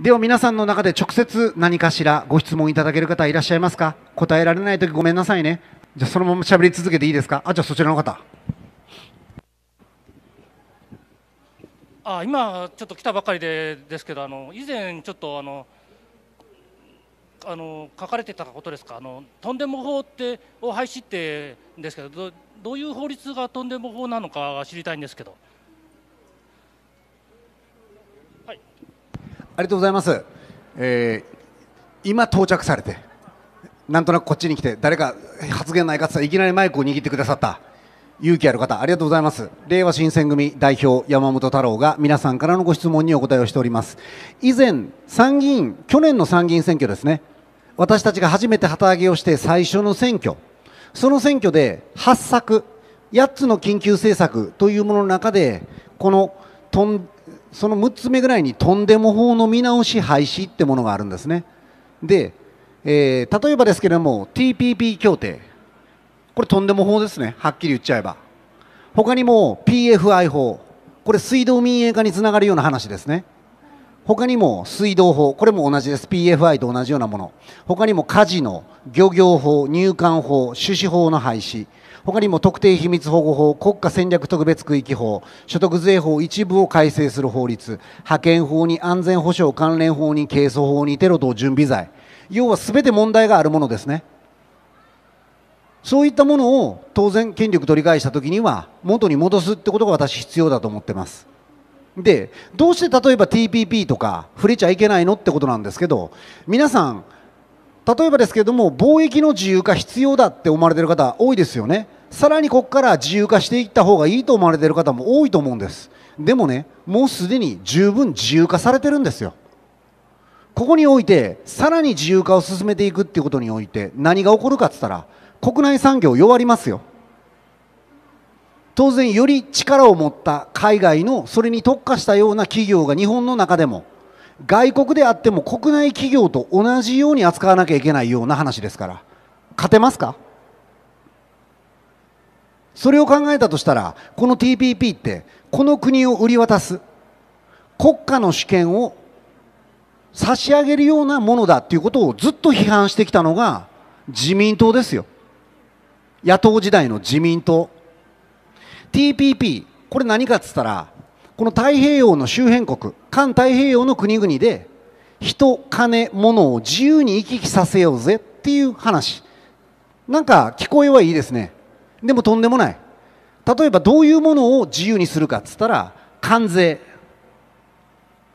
では皆さんの中で直接何かしらご質問いただける方いらっしゃいますか答えられない時ごめんなさいねじゃあそのまま喋り続けていいですかあじゃあそちらの方あ今ちょっと来たばかりでですけどあの以前ちょっとあのあの書かれてたことですかあのとんでも法ってを廃止ってですけどどどういう法律がとんでも法なのか知りたいんですけど。ありがとうございます、えー、今到着されてなんとなくこっちに来て誰か発言ないかっていきなりマイクを握ってくださった勇気ある方ありがとうございます令和新選組代表山本太郎が皆さんからのご質問にお答えをしております以前参議院去年の参議院選挙ですね私たちが初めて旗揚げをして最初の選挙その選挙で8策8つの緊急政策というものの中でこのその6つ目ぐらいにとんでも法の見直し廃止ってものがあるんですねで、えー、例えばですけれども TPP 協定これとんでも法ですねはっきり言っちゃえば他にも PFI 法これ水道民営化につながるような話ですね他にも水道法これも同じです PFI と同じようなもの他にもカジノ漁業法入管法種子法の廃止他にも特定秘密保護法国家戦略特別区域法所得税法一部を改正する法律派遣法に安全保障関連法に係争法にテロ等準備罪要は全て問題があるものですねそういったものを当然権力取り返した時には元に戻すってことが私必要だと思ってますでどうして例えば TPP とか触れちゃいけないのってことなんですけど皆さん例えばですけれども貿易の自由化必要だって思われてる方多いですよねさらにここから自由化していった方がいいと思われてる方も多いと思うんですでもねもうすでに十分自由化されてるんですよここにおいてさらに自由化を進めていくっていうことにおいて何が起こるかっつったら国内産業弱りますよ当然より力を持った海外のそれに特化したような企業が日本の中でも外国であっても国内企業と同じように扱わなきゃいけないような話ですから勝てますかそれを考えたとしたらこの TPP ってこの国を売り渡す国家の主権を差し上げるようなものだっていうことをずっと批判してきたのが自民党ですよ野党時代の自民党 TPP これ何かっつったらこの太平洋の周辺国環太平洋の国々で人金物を自由に行き来させようぜっていう話なんか聞こえはいいですねでもとんでもない例えばどういうものを自由にするかっつったら関税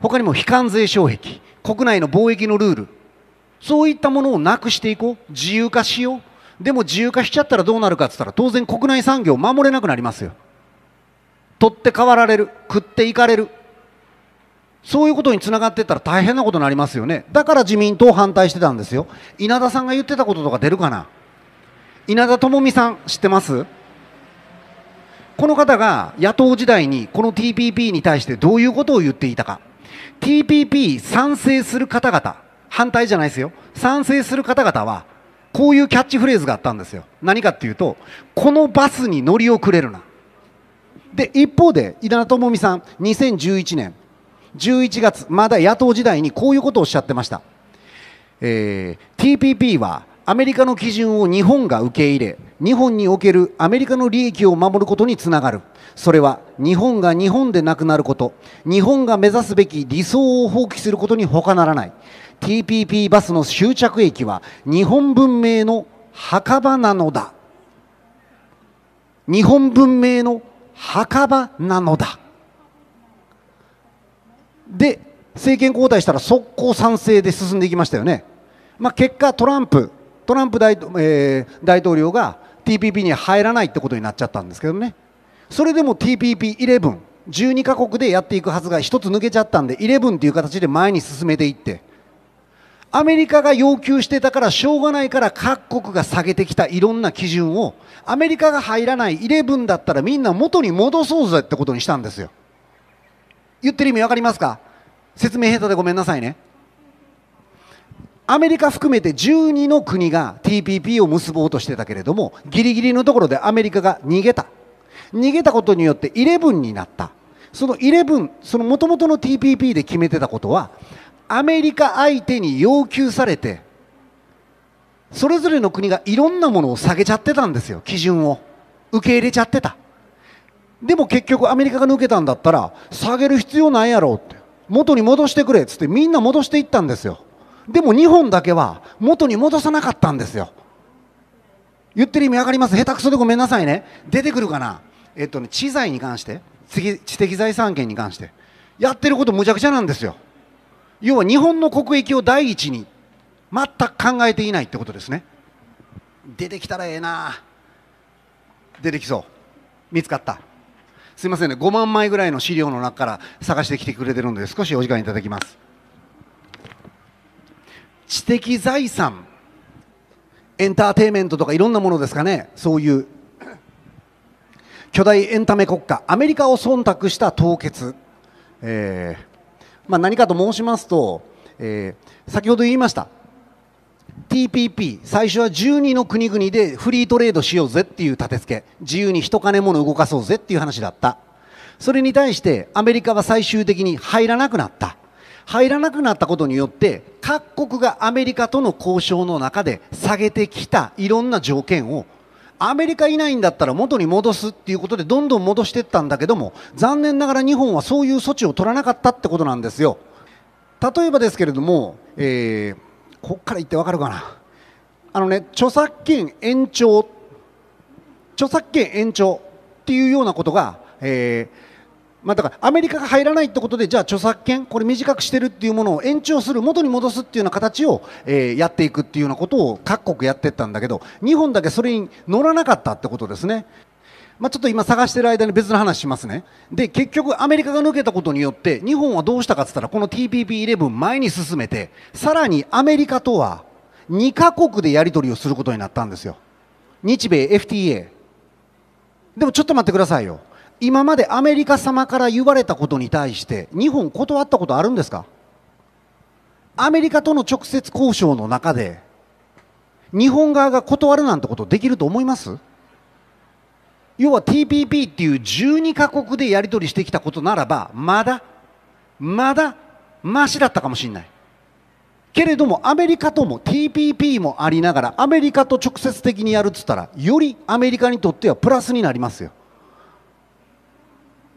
他にも非関税障壁国内の貿易のルールそういったものをなくしていこう自由化しようでも自由化しちゃったらどうなるかっつったら当然国内産業を守れなくなりますよ取って代わられる食っていかれるそういうことにつながっていったら大変なことになりますよねだから自民党反対してたんですよ稲田さんが言ってたこととか出るかな稲田朋美さん知ってますこの方が野党時代にこの TPP に対してどういうことを言っていたか TPP 賛成する方々反対じゃないですよ賛成する方々はこういうキャッチフレーズがあったんですよ何かっていうとこのバスに乗り遅れるなで一方で稲田朋美さん2011年11月まだ野党時代にこういうことをおっしゃってました、えー、TPP はアメリカの基準を日本が受け入れ日本におけるアメリカの利益を守ることにつながるそれは日本が日本でなくなること日本が目指すべき理想を放棄することに他ならない TPP バスの終着駅は日本文明の墓場なのだ日本文明の墓場なのだで政権交代したら速攻賛成で進んでいきましたよね、まあ、結果トランプトランプ大,、えー、大統領が TPP に入らないってことになっちゃったんですけどねそれでも TPP11 12カ国でやっていくはずが1つ抜けちゃったんで11という形で前に進めていってアメリカが要求してたからしょうがないから各国が下げてきたいろんな基準をアメリカが入らないイレブンだったらみんな元に戻そうぜってことにしたんですよ言ってる意味分かりますか説明下手でごめんなさいねアメリカ含めて12の国が TPP を結ぼうとしてたけれどもギリギリのところでアメリカが逃げた逃げたことによってイレブンになったそのイレブンそのもともとの TPP で決めてたことはアメリカ相手に要求されてそれぞれの国がいろんなものを下げちゃってたんですよ基準を受け入れちゃってたでも結局アメリカが抜けたんだったら下げる必要ないやろって元に戻してくれっつってみんな戻していったんですよでも日本だけは元に戻さなかったんですよ言ってる意味分かります下手くそでごめんなさいね出てくるかなえっとね知財に関して知的財産権に関してやってることむちゃくちゃなんですよ要は日本の国益を第一に全く考えていないってことですね出てきたらええな出てきそう見つかったすいませんね5万枚ぐらいの資料の中から探してきてくれてるので少しお時間いただきます知的財産エンターテインメントとかいろんなものですかねそういう巨大エンタメ国家アメリカを忖度した凍結、えまあ、何かと申しますと、えー、先ほど言いました TPP 最初は12の国々でフリートレードしようぜっていう立て付け自由に人金物動かそうぜっていう話だったそれに対してアメリカは最終的に入らなくなった入らなくなったことによって各国がアメリカとの交渉の中で下げてきたいろんな条件をアメリカいないんだったら元に戻すっていうことでどんどん戻していったんだけども残念ながら日本はそういう措置を取らなかったってことなんですよ例えばですけれども、えー、ここから言ってわかるかなあのね著作権延長著作権延長っていうようなことが、えーまあ、だからアメリカが入らないってことでじゃあ著作権これ短くしてるっていうものを延長する元に戻すっていうような形を、えー、やっていくっていうようなことを各国やってったんだけど日本だけそれに乗らなかったってことですね。まあ、ちょっと今探してる間に別の話しますね。で、結局アメリカが抜けたことによって、日本はどうしたかって言ったら、この TPP11 前に進めて、さらにアメリカとは2カ国でやり取りをすることになったんですよ。日米 FTA。でもちょっと待ってくださいよ。今までアメリカ様から言われたことに対して日本断ったことあるんですかアメリカとの直接交渉の中で日本側が断るなんてことできると思います要は TPP っていう12カ国でやり取りしてきたことならばまだまだましだったかもしれないけれどもアメリカとも TPP もありながらアメリカと直接的にやるっつったらよりアメリカにとってはプラスになりますよ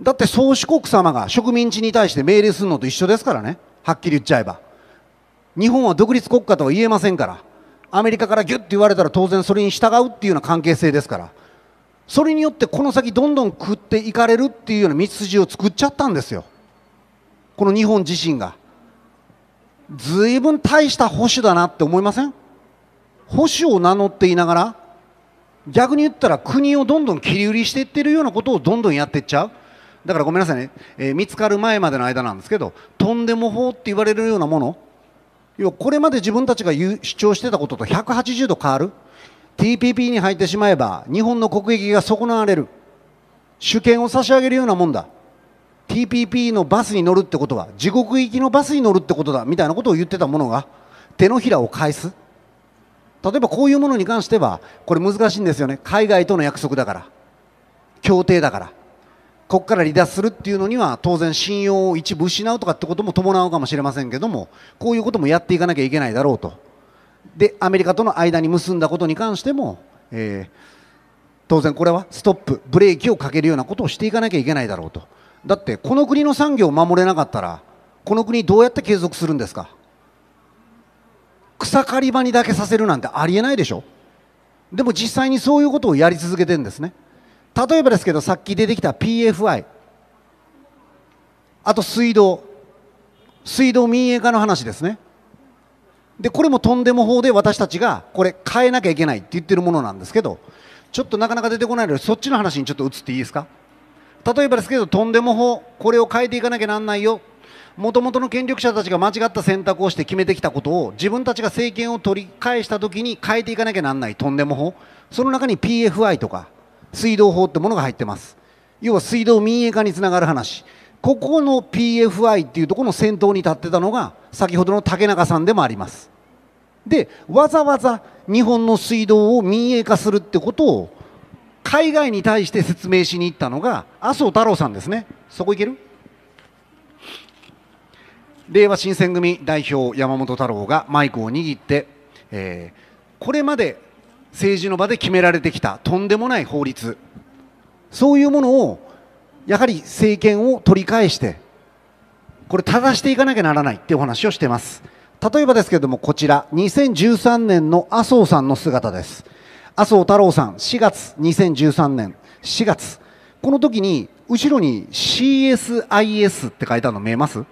だって宗主国様が植民地に対して命令するのと一緒ですからねはっきり言っちゃえば日本は独立国家とは言えませんからアメリカからギュッて言われたら当然それに従うっていうような関係性ですからそれによってこの先どんどん食っていかれるっていうような道筋を作っちゃったんですよこの日本自身がずいぶん大した保守だなって思いません保守を名乗っていながら逆に言ったら国をどんどん切り売りしていってるようなことをどんどんやっていっちゃうだからごめんなさいね、えー、見つかる前までの間なんですけどとんでも法って言われるようなもの要はこれまで自分たちが主張してたことと180度変わる TPP に入ってしまえば日本の国益が損なわれる主権を差し上げるようなもんだ TPP のバスに乗るってことは地獄行きのバスに乗るってことだみたいなことを言ってたものが手のひらを返す例えばこういうものに関してはこれ難しいんですよね海外との約束だから協定だからここから離脱するっていうのには当然信用を一部失うとかってことも伴うかもしれませんけどもこういうこともやっていかなきゃいけないだろうとでアメリカとの間に結んだことに関しても、えー、当然これはストップブレーキをかけるようなことをしていかなきゃいけないだろうとだってこの国の産業を守れなかったらこの国どうやって継続するんですか草刈り場にだけさせるなんてありえないでしょでも実際にそういうことをやり続けてるんですね。例えばですけどさっき出てきた PFI あと水道水道民営化の話ですねでこれもとんでも法で私たちがこれ変えなきゃいけないって言ってるものなんですけどちょっとなかなか出てこないのでそっちの話にちょっと移っていいですか例えばですけどとんでも法これを変えていかなきゃなんないよもともとの権力者たちが間違った選択をして決めてきたことを自分たちが政権を取り返した時に変えていかなきゃなんないとんでも法その中に PFI とか水道法ってものが入ってます要は水道民営化につながる話ここの PFI っていうところの先頭に立ってたのが先ほどの竹中さんでもありますでわざわざ日本の水道を民営化するってことを海外に対して説明しに行ったのが麻生太郎さんですねそこいける令和新選組代表山本太郎がマイクを握って、えー、これまで政治の場で決められてきたとんでもない法律そういうものをやはり政権を取り返してこれ正していかなきゃならないっていうお話をしてます例えばですけれどもこちら2013年の麻生さんの姿です麻生太郎さん4月2013年4月この時に後ろに CSIS って書いてあるの見えます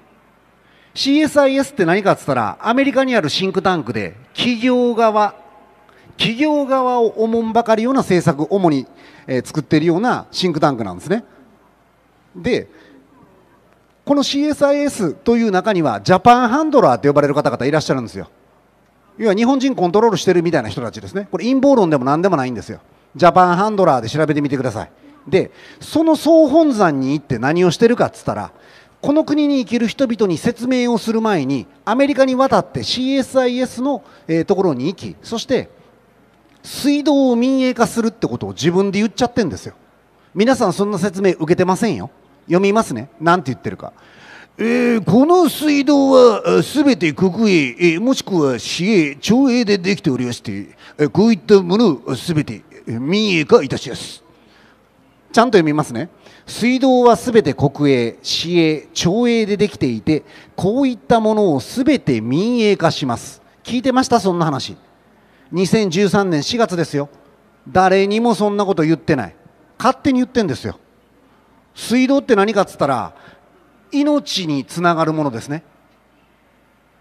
CSIS って何かっつったらアメリカにあるシンクタンクで企業側企業側をおもんばかりような政策を主に、作っているようなシンクタンクなんですね。でこの CSIS という中にはジャパンハンドラーと呼ばれる方々いらっしゃるんですよ。要は日本人コントロールしてるみたいな人たちですね。これ陰謀論でも何でもないんですよ。ジャパンハンドラーで調べてみてください。でその総本山に行って何をしてるかっつったらこの国に生きる人々に説明をする前にアメリカに渡って CSIS の、えところに行きそして水道を民営化するってことを自分で言っちゃってんですよ皆さんそんな説明受けてませんよ読みますね何て言ってるか、えー、この水道は全て国営、えもしくは市営町営でできておりまして、えこういったものを全て民営化いたしますちゃんと読みますね水道は全て国営市営町営でできていてこういったものを全て民営化します聞いてましたそんな話2013年4月ですよ誰にもそんなこと言ってない勝手に言ってんですよ水道って何かっつったら命につながるものですね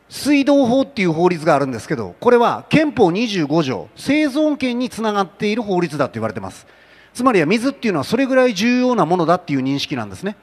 水道法っていう法律があるんですけどこれは憲法25条生存権につながっている法律だと言われてますつまりは水っていうのはそれぐらい重要なものだっていう認識なんですね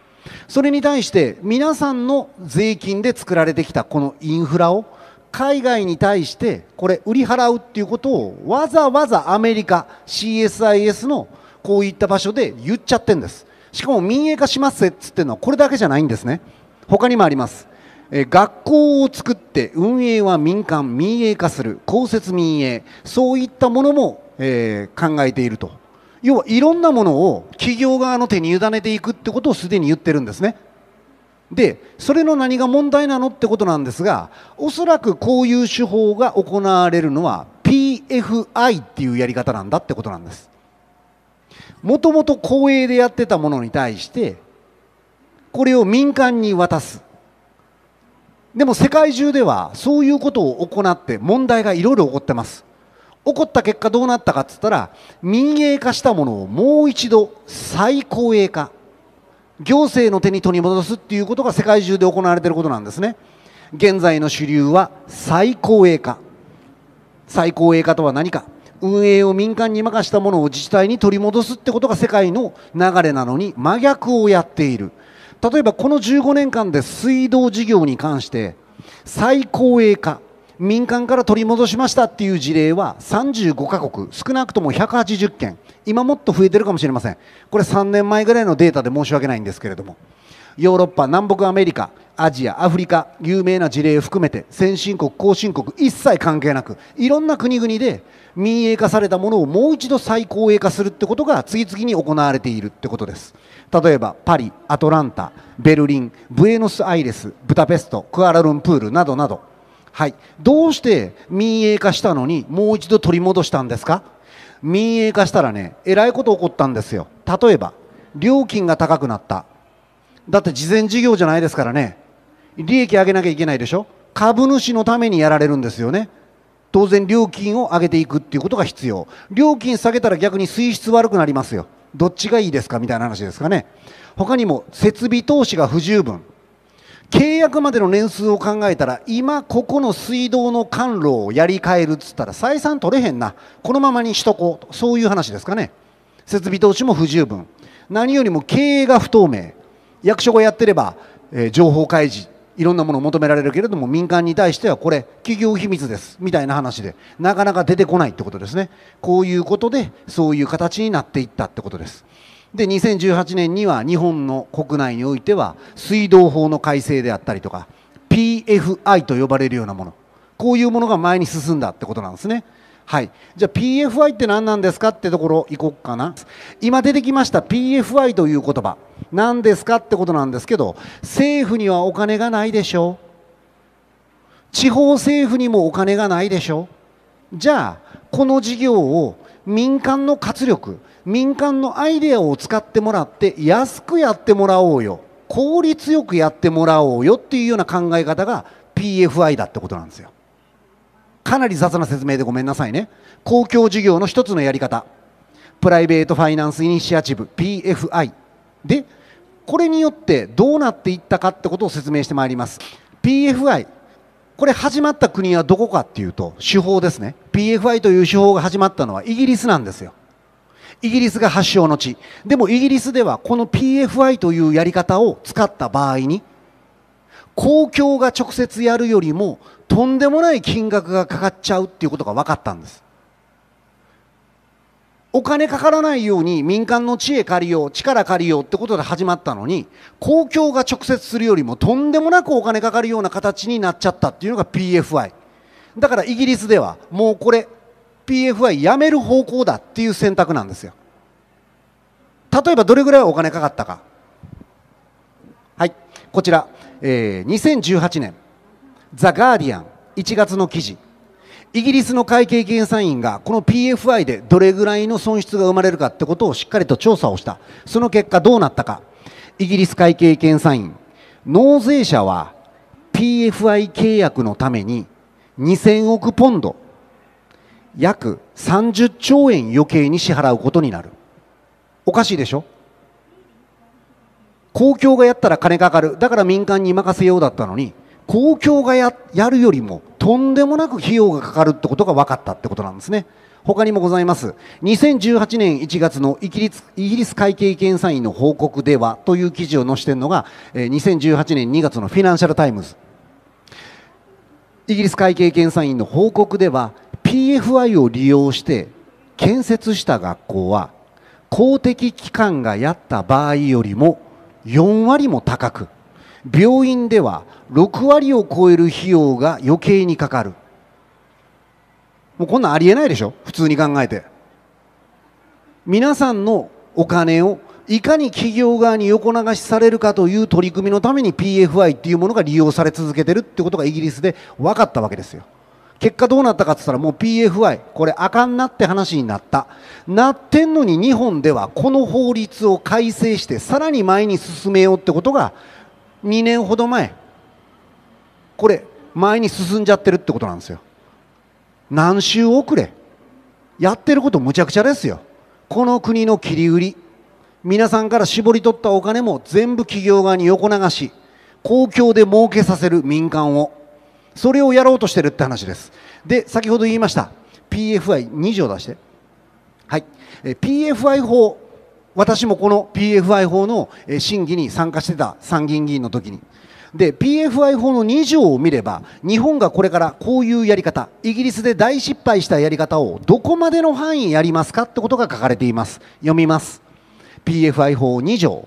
それに対して皆さんの税金で作られてきたこのインフラを海外に対してこれ売り払うっていうことをわざわざアメリカ CSIS のこういった場所で言っちゃってるんですしかも民営化しますっつってるのはこれだけじゃないんですね他にもありますえ学校を作って運営は民間民営化する公設民営そういったものも、えー、考えていると要はいろんなものを企業側の手に委ねていくってことをすでに言ってるんですねでそれの何が問題なのってことなんですがおそらくこういう手法が行われるのは PFI っていうやり方なんだってことなんですもともと公営でやってたものに対してこれを民間に渡すでも世界中ではそういうことを行って問題がいろいろ起こってます起こった結果どうなったかっつったら民営化したものをもう一度再公営化行政の手に取り戻すっていうことが世界中で行われていることなんですね現在の主流は最高栄化最高栄化とは何か運営を民間に任したものを自治体に取り戻すってことが世界の流れなのに真逆をやっている例えばこの15年間で水道事業に関して最高栄化民間から取り戻しましたっていう事例は35カ国少なくとも180件今もっと増えてるかもしれませんこれ3年前ぐらいのデータで申し訳ないんですけれどもヨーロッパ南北アメリカアジアアフリカ有名な事例を含めて先進国後進国一切関係なくいろんな国々で民営化されたものをもう一度再公営化するってことが次々に行われているってことです例えばパリアトランタベルリンブエノスアイレスブダペストクアラルンプールなどなどはい、どうして民営化したのにもう一度取り戻したんですか民営化したらねえらいこと起こったんですよ例えば料金が高くなっただって事前事業じゃないですからね利益上げなきゃいけないでしょ株主のためにやられるんですよね当然料金を上げていくっていうことが必要料金下げたら逆に水質悪くなりますよどっちがいいですかみたいな話ですかね他にも設備投資が不十分契約までの年数を考えたら今ここの水道の管路をやり替えるっつったら採算取れへんなこのままにしとこうとそういう話ですかね設備投資も不十分何よりも経営が不透明役所がやってれば、えー、情報開示いろんなものを求められるけれども民間に対してはこれ企業秘密ですみたいな話でなかなか出てこないってことですねこういうことでそういう形になっていったってことです。で2018年には日本の国内においては水道法の改正であったりとか PFI と呼ばれるようなものこういうものが前に進んだってことなんですね。はい、じゃあ PFI って何なんですかってところ行こうかな今出てきました PFI という言葉何ですかってことなんですけど政府にはお金がないでしょ地方政府にもお金がないでしょじゃあこの事業を民間の活力民間のアイデアを使ってもらって安くやってもらおうよ効率よくやってもらおうよっていうような考え方が PFI だってことなんですよかなり雑な説明でごめんなさいね公共事業の一つのやり方プライベートファイナンスイニシアチブ PFI でこれによってどうなっていったかってことを説明してまいります PFI これ始まった国はどこかっていうと手法ですね PFI という手法が始まったのはイギリスなんですよイギリスが発祥の地でもイギリスではこの PFI というやり方を使った場合に公共が直接やるよりもとんでもない金額がかかっちゃうっていうことが分かったんですお金かからないように民間の知恵借りよう力借りようってことで始まったのに公共が直接するよりもとんでもなくお金かかるような形になっちゃったっていうのが PFI だからイギリスではもうこれ PFI やめる方向だっていう選択なんですよ例えばどれぐらいお金かかったかはいこちら、えー、2018年ザ・ガーディアン1月の記事イギリスの会計検査院がこの PFI でどれぐらいの損失が生まれるかってことをしっかりと調査をしたその結果どうなったかイギリス会計検査院納税者は PFI 契約のために2000億ポンド約30兆円余計に支払うことになるおかしいでしょ公共がやったら金かかるだから民間に任せようだったのに公共がややるよりもとんでもなく費用がかかるってことが分かったってことなんですね他にもございます2018年1月のイギリスイギリス会計検査院の報告ではという記事を載せているのが2018年2月のフィナンシャル・タイムズイギリス会計検査院の報告では PFI を利用して建設した学校は公的機関がやった場合よりも4割も高く病院では6割を超える費用が余計にかかるもうこんなんありえないでしょ普通に考えて皆さんのお金をいかに企業側に横流しされるかという取り組みのために PFI っていうものが利用され続けてるってことがイギリスで分かったわけですよ。結果どうなったかっいったらもう PFI これあかんなって話になったなってんのに日本ではこの法律を改正してさらに前に進めようってことが2年ほど前これ前に進んじゃってるってことなんですよ何週遅れやってることむちゃくちゃですよこの国の切り売り皆さんから絞り取ったお金も全部企業側に横流し公共で儲けさせる民間をそれをやろうとしてるって話ですで先ほど言いました PFI2 条出してはい PFI 法私もこの PFI 法の審議に参加してた参議院議員の時にで PFI 法の2条を見れば日本がこれからこういうやり方イギリスで大失敗したやり方をどこまでの範囲やりますかってことが書かれています読みます PFI 法2条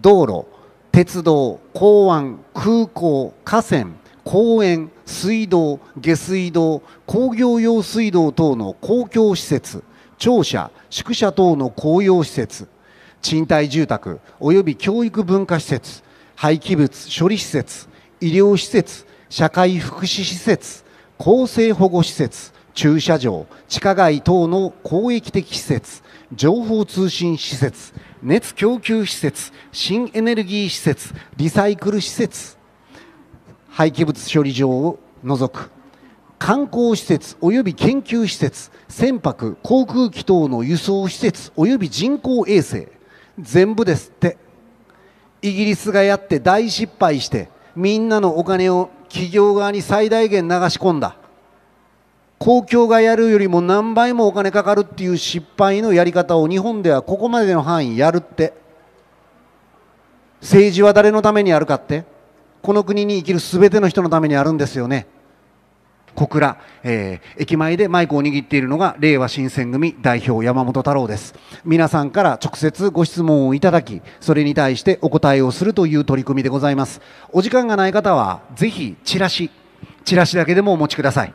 道路鉄道港湾空港河川公園水道下水道工業用水道等の公共施設庁舎宿舎等の公用施設賃貸住宅及び教育文化施設廃棄物処理施設医療施設社会福祉施設厚生保護施設駐車場地下街等の公益的施設情報通信施設熱供給施設新エネルギー施設リサイクル施設廃棄物処理場を除く観光施設及び研究施設船舶航空機等の輸送施設及び人工衛星全部ですってイギリスがやって大失敗してみんなのお金を企業側に最大限流し込んだ公共がやるよりも何倍もお金かかるっていう失敗のやり方を日本ではここまでの範囲やるって政治は誰のためにあるかってこの国に生きる全ての人のためにあるんですよね小倉、えー、駅前でマイクを握っているのが令和新選組代表山本太郎です皆さんから直接ご質問をいただきそれに対してお答えをするという取り組みでございますお時間がない方はぜひチラシチラシだけでもお持ちください